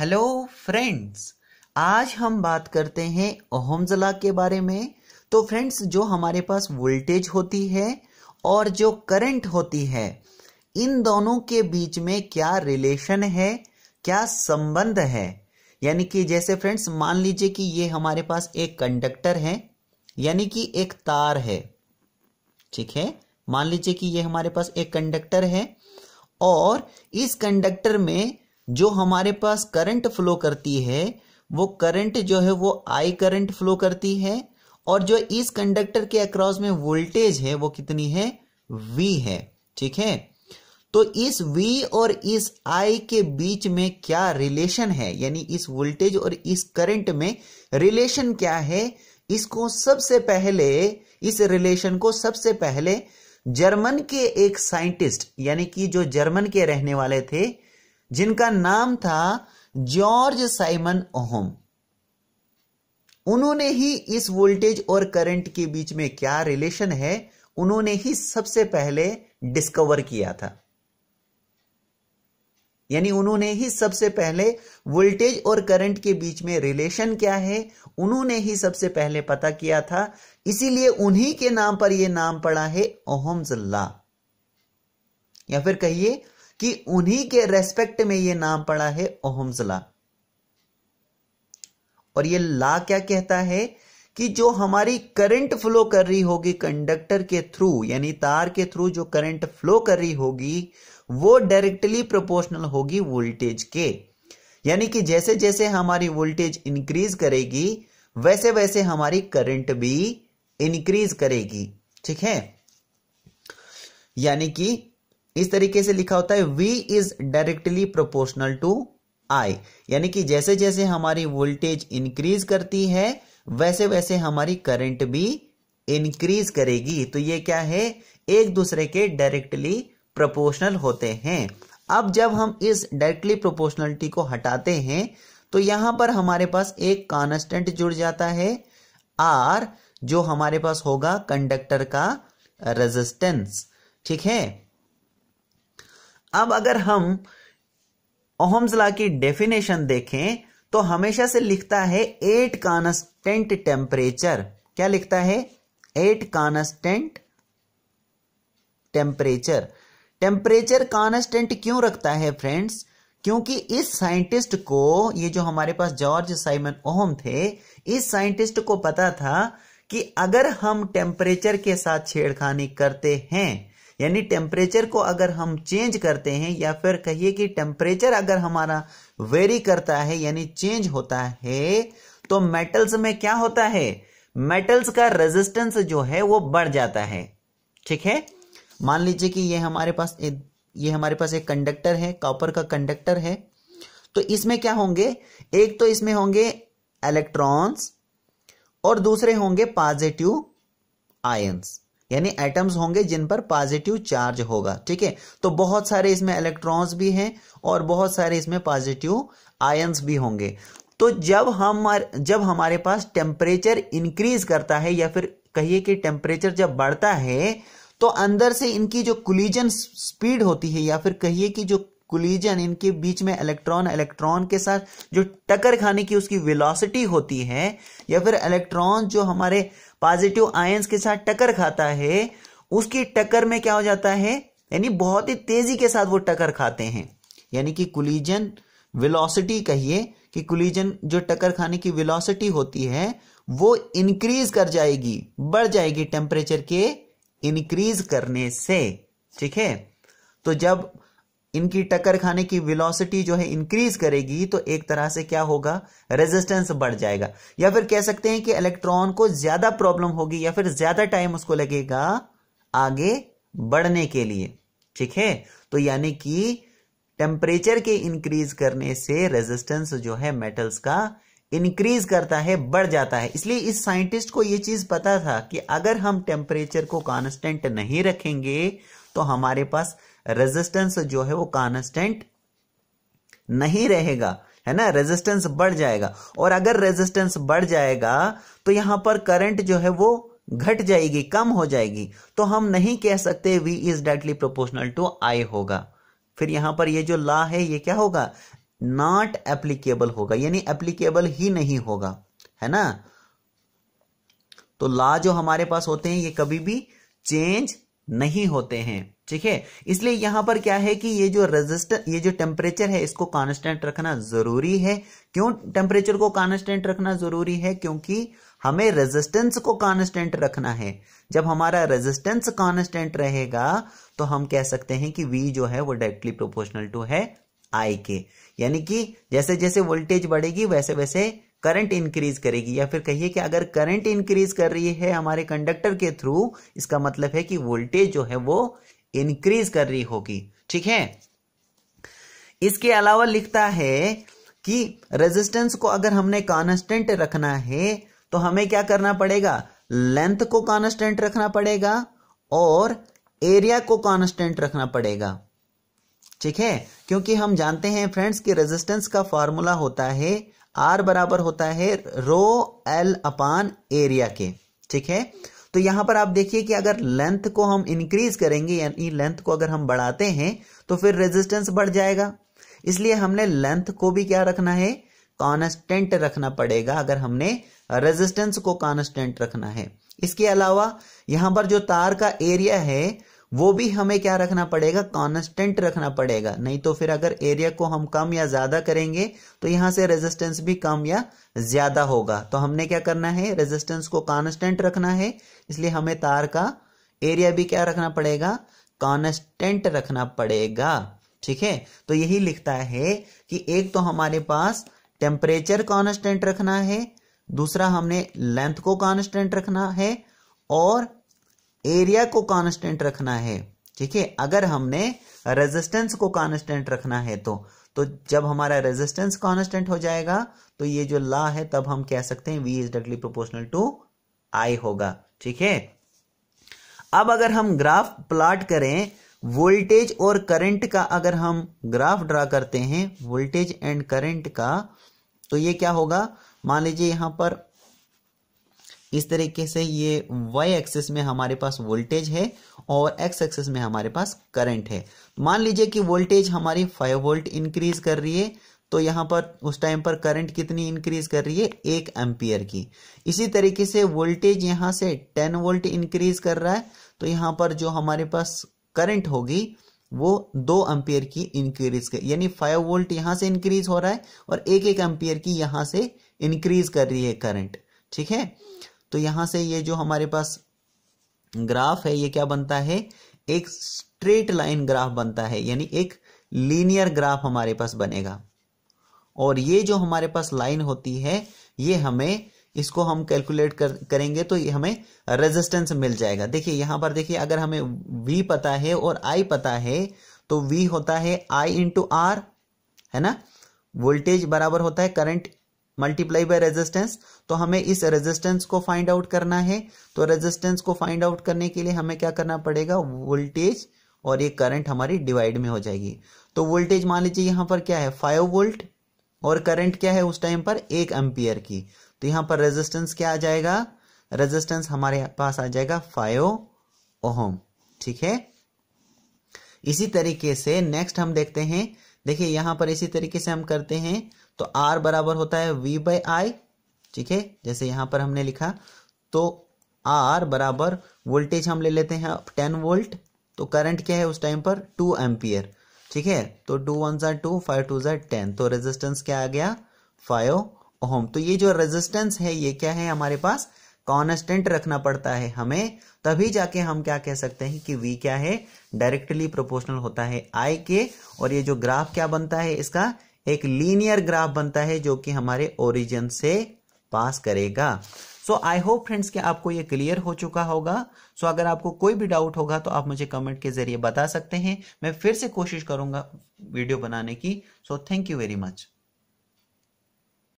hello friends आज हम बात करते हैं ओहम्स लॉ के बारे में तो फ्रेंड्स जो हमारे पास वोल्टेज होती है और जो करंट होती है इन दोनों के बीच में क्या रिलेशन है क्या संबंध है यानी कि जैसे फ्रेंड्स मान लीजिए कि ये हमारे पास एक कंडक्टर है यानी कि एक तार है ठीक है मान लीजिए कि ये हमारे पास एक कंडक्टर है और इस कंडक्टर में जो हमारे पास करंट फ्लो करती है वो करंट जो है वो आई करंट फ्लो करती है और जो इस कंडक्टर के अक्रॉस में वोल्टेज है वो कितनी है वी है ठीक है तो इस वी और इस आई के बीच में क्या रिलेशन है यानी इस वोल्टेज और इस करंट में रिलेशन क्या है इसको सबसे पहले इस रिलेशन को सबसे पहले जर्मन के एक साइंटिस्ट यानी कि जो जर्मन के रहने वाले थे जिनका नाम था जॉर्ज साइमन ओहम उन्होंने ही इस वोल्टेज और करंट के बीच में क्या रिलेशन है उन्होंने ही सबसे पहले डिस्कवर किया था यानी उन्होंने ही सबसे पहले वोल्टेज और करंट के बीच में रिलेशन क्या है उन्होंने ही सबसे पहले पता किया था इसीलिए उन्हीं के नाम पर यह नाम पड़ा है ओहम्स लॉ या फिर कहिए कि उन्हीं के रेस्पेक्ट में यह नाम पड़ा है ओहम्स ला और ये ला क्या कहता है कि जो हमारी करंट फ्लो कर रही होगी कंडक्टर के थ्रू यानी तार के थ्रू जो करंट फ्लो कर रही होगी वो डायरेक्टली प्रोपोर्शनल होगी वोल्टेज के यानी कि जैसे जैसे हमारी वोल्टेज इंक्रीज करेगी वैसे वैसे हमारी करंट भी इंक्रीज करेगी ठीक है यानी कि इस तरीके से लिखा होता है V is directly proportional to I यानी कि जैसे जैसे हमारी वोल्टेज इंक्रीज करती है वैसे वैसे हमारी करंट भी इंक्रीज करेगी तो ये क्या है एक दूसरे के डायरेक्टली प्रोपोर्शनल होते हैं अब जब हम इस डायरेक्टली प्रोपोर्शनलिटी को हटाते हैं तो यहां पर हमारे पास एक कॉन्स्टेंट जुड़ जाता है आर जो हमारे पास होगा कंडक्टर का रेजिस्टेंस ठीक है अब अगर हम ओहम्स लॉ की डेफिनेशन देखें तो हमेशा से लिखता है एट कॉन्स्टेंट टेम्परेचर क्या लिखता है at constant temperature temperature constant क्यों रखता है फ्रेंड्स क्योंकि इस साइंटिस्ट को ये जो हमारे पास जॉर्ज साइमन ओहम थे इस साइंटिस्ट को पता था कि अगर हम टेम्परेचर के साथ छेड़खानी करते हैं यानी टेम्परेचर को अगर हम चेंज करते हैं या फिर कहिए कि टेम्परेचर अगर हमारा वेरी करता है यानी चेंज होता है तो मेटल्स में क्या होता है मेटल्स का रेजिस्टेंस जो है वो बढ़ जाता है ठीक है मान लीजिए कि ये हमारे पास ये हमारे पास एक कंडक्टर है कॉपर का कंडक्टर है तो इसमें क्या होंगे एक तो इसमें होंगे इलेक्ट्रॉन्स और दूसरे होंगे पॉजिटिव आयंस यानी एटम्स होंगे जिन पर पॉजिटिव चार्ज होगा ठीक है तो बहुत सारे इसमें इलेक्ट्रॉन्स भी हैं और बहुत सारे इसमें पॉजिटिव आयंस भी होंगे तो जब हम जब हमारे पास टेम्परेचर इंक्रीज करता है या फिर कहिए कि टेम्परेचर जब बढ़ता है तो अंदर से इनकी जो कुलीजन स्पीड होती है या फिर कहिए कि जो कुलीजन इनके बीच में इलेक्ट्रॉन इलेक्ट्रॉन के साथ जो टक्कर खाने की उसकी वेलोसिटी होती है या फिर इलेक्ट्रॉन जो हमारे पॉजिटिव आयंस के साथ टक्कर खाता है उसकी टक्कर में क्या हो जाता है यानी बहुत ही तेजी के साथ वो टक्कर खाते हैं यानी कि कुलीजन वेलोसिटी कहिए कि कुलीजन जो टक्कर खाने की वेलोसिटी होती है वो इंक्रीज कर जाएगी बढ़ जाएगी टेम्परेचर के इंक्रीज करने से ठीक है तो जब इनकी टक्कर खाने की वेलोसिटी जो है इंक्रीज करेगी तो एक तरह से क्या होगा रेजिस्टेंस बढ़ जाएगा या फिर कह सकते हैं कि इलेक्ट्रॉन को ज्यादा प्रॉब्लम होगी या फिर ज्यादा टाइम उसको लगेगा आगे बढ़ने के लिए ठीक है तो यानी कि टेम्परेचर के इंक्रीज करने से रेजिस्टेंस जो है मेटल्स का इंक्रीज करता है बढ़ जाता है इसलिए इस साइंटिस्ट को यह चीज पता था कि अगर हम टेम्परेचर को कॉन्स्टेंट नहीं रखेंगे तो हमारे पास रेजिस्टेंस जो है वो कॉन्स्टेंट नहीं रहेगा है ना रेजिस्टेंस बढ़ जाएगा और अगर रेजिस्टेंस बढ़ जाएगा तो यहां पर करंट जो है वो घट जाएगी कम हो जाएगी तो हम नहीं कह सकते V is directly proportional to I होगा फिर यहां पर ये जो लॉ है ये क्या होगा नॉट एप्लीकेबल होगा यानी एप्लीकेबल ही नहीं होगा है ना तो लॉ जो हमारे पास होते हैं ये कभी भी चेंज नहीं होते हैं ठीक है इसलिए यहां पर क्या है कि ये जो रेजिस्टर ये जो टेम्परेचर है इसको कांस्टेंट रखना जरूरी है क्यों टेम्परेचर को कांस्टेंट रखना जरूरी है क्योंकि हमें रेजिस्टेंस को कांस्टेंट रखना है जब हमारा रेजिस्टेंस कांस्टेंट रहेगा तो हम कह सकते हैं कि वी जो है वो डायरेक्टली प्रोपोर्शनल टू है आई के यानी कि जैसे जैसे वोल्टेज बढ़ेगी वैसे वैसे करंट इंक्रीज करेगी या फिर कहिए कि अगर करंट इंक्रीज कर रही है हमारे कंडक्टर के थ्रू इसका मतलब है कि वोल्टेज जो है वो इंक्रीज कर रही होगी ठीक है इसके अलावा लिखता है कि रेजिस्टेंस को अगर हमने कांस्टेंट रखना है तो हमें क्या करना पड़ेगा लेंथ को कांस्टेंट रखना पड़ेगा और एरिया को कांस्टेंट रखना पड़ेगा ठीक है क्योंकि हम जानते हैं फ्रेंड्स कि रेजिस्टेंस का फॉर्मूला होता है आर बराबर होता है रो एल अपान एरिया के ठीक है तो यहां पर आप देखिए कि अगर लेंथ को हम इंक्रीज करेंगे यानी लेंथ को अगर हम बढ़ाते हैं तो फिर रेजिस्टेंस बढ़ जाएगा इसलिए हमने लेंथ को भी क्या रखना है कॉन्स्टेंट रखना पड़ेगा अगर हमने रेजिस्टेंस को कॉन्स्टेंट रखना है इसके अलावा यहां पर जो तार का एरिया है वो भी हमें क्या रखना पड़ेगा कॉन्स्टेंट रखना पड़ेगा नहीं तो फिर अगर एरिया को हम कम या ज़्यादा करेंगे तो यहां से रेजिस्टेंस भी कम या ज़्यादा होगा तो हमने क्या करना है रेजिस्टेंस को कॉन्स्टेंट रखना है इसलिए हमें तार का एरिया भी क्या रखना पड़ेगा कॉन्स्टेंट रखना पड़ेगा ठीक है तो यही लिखता है कि एक तो हमारे पास टेम्परेचर कॉन्स्टेंट रखना है दूसरा हमने लेंथ को कॉन्स्टेंट रखना है और एरिया को कांस्टेंट रखना है ठीक है अगर हमने रेजिस्टेंस को कांस्टेंट रखना है तो तो जब हमारा रेजिस्टेंस कांस्टेंट हो जाएगा तो ये जो ला है तब हम कह सकते हैं V is directly proportional to I होगा ठीक है अब अगर हम ग्राफ प्लाट करें वोल्टेज और करंट का अगर हम ग्राफ ड्रा करते हैं वोल्टेज एंड करंट का तो ये क्या होगा मान लीजिए यहां पर इस तरीके से ये वाई एक्सेस में हमारे पास वोल्टेज है और एक्स एक्सेस में हमारे पास करंट है मान लीजिए कि वोल्टेज हमारी फाइव वोल्ट इंक्रीज कर रही है तो यहाँ पर उस टाइम पर करंट कितनी इंक्रीज कर रही है एक एम्पियर की इसी तरीके से वोल्टेज यहाँ से टेन वोल्ट इंक्रीज कर रहा है तो यहाँ पर जो हमारे पास करंट होगी वो दो एम्पियर की इंक्रीज कर यानी फाइव वोल्ट यहाँ से इंक्रीज हो रहा है और एक एक एम्पियर की यहाँ से इंक्रीज कर रही है करंट ठीक है तो यहां से ये जो हमारे पास ग्राफ है ये क्या बनता है एक स्ट्रेट लाइन ग्राफ बनता है यानी एक लीनियर ग्राफ हमारे पास बनेगा और ये जो हमारे पास लाइन होती है ये हमें इसको हम कैलकुलेट कर करेंगे तो ये हमें रेजिस्टेंस मिल जाएगा देखिए यहां पर देखिए अगर हमें V पता है और I पता है तो V होता है I इंटू आर है ना वोल्टेज बराबर होता है करंट मल्टीप्लाई बाय रेजिस्टेंस तो हमें इस रेजिस्टेंस को फाइंड आउट करना है तो रेजिस्टेंस को फाइंड आउट करने के लिए हमें क्या करना पड़ेगा वोल्टेज और ये करंट हमारी डिवाइड में हो जाएगी तो वोल्टेज मान लीजिए यहां पर क्या है फाइव वोल्ट और करंट क्या है उस टाइम पर एक एम्पियर की तो यहां पर रेजिस्टेंस क्या आ जाएगा रेजिस्टेंस हमारे पास आ जाएगा फाइव ओहम ठीक है इसी तरीके से नेक्स्ट हम देखते हैं देखिए यहां पर इसी तरीके से हम करते हैं तो आर बराबर होता है वी बाई आई ठीक है जैसे यहां पर हमने लिखा तो आर बराबर वोल्टेज हम ले लेते हैं टेन वोल्ट तो करंट क्या है उस टाइम पर टू एम्पियर ठीक है तो टू वन जार टू फाइव टू जार टेन तो रेजिस्टेंस क्या आ गया फाइव ओम तो ये जो रेजिस्टेंस है ये क्या है हमारे पास कॉन्स्टेंट रखना पड़ता है हमें तभी जाके हम क्या कह सकते हैं कि वी क्या है डायरेक्टली प्रोपोर्शनल होता है आई के और ये जो ग्राफ क्या बनता है इसका एक लीनियर ग्राफ बनता है जो कि हमारे ओरिजिन से पास करेगा सो आई होप फ्रेंड्स कि आपको ये क्लियर हो चुका होगा सो so, अगर आपको कोई भी डाउट होगा तो आप मुझे कमेंट के जरिए बता सकते हैं मैं फिर से कोशिश करूंगा वीडियो बनाने की so thank you very much